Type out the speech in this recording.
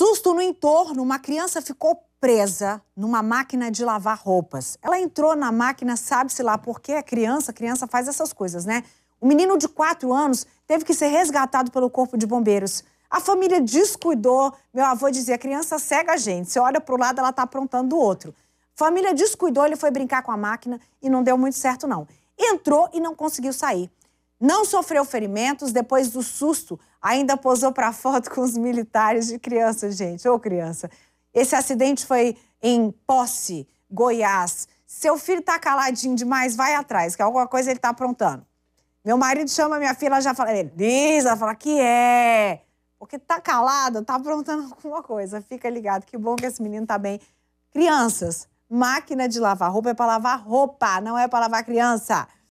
susto no entorno, uma criança ficou presa numa máquina de lavar roupas. Ela entrou na máquina, sabe-se lá por quê? É criança, criança faz essas coisas, né? O menino de 4 anos teve que ser resgatado pelo corpo de bombeiros. A família descuidou. Meu avô dizia: criança cega a gente. Você olha para o lado, ela está aprontando do outro. Família descuidou, ele foi brincar com a máquina e não deu muito certo, não. Entrou e não conseguiu sair. Não sofreu ferimentos depois do susto, ainda posou para foto com os militares de criança, gente. Ô, criança. Esse acidente foi em Posse, Goiás. Seu filho tá caladinho demais, vai atrás, que alguma coisa ele tá aprontando. Meu marido chama minha filha, ela já fala, Elisa, fala que é. Porque tá calada, tá aprontando alguma coisa. Fica ligado, que bom que esse menino tá bem. Crianças, máquina de lavar roupa é para lavar roupa, não é para lavar criança.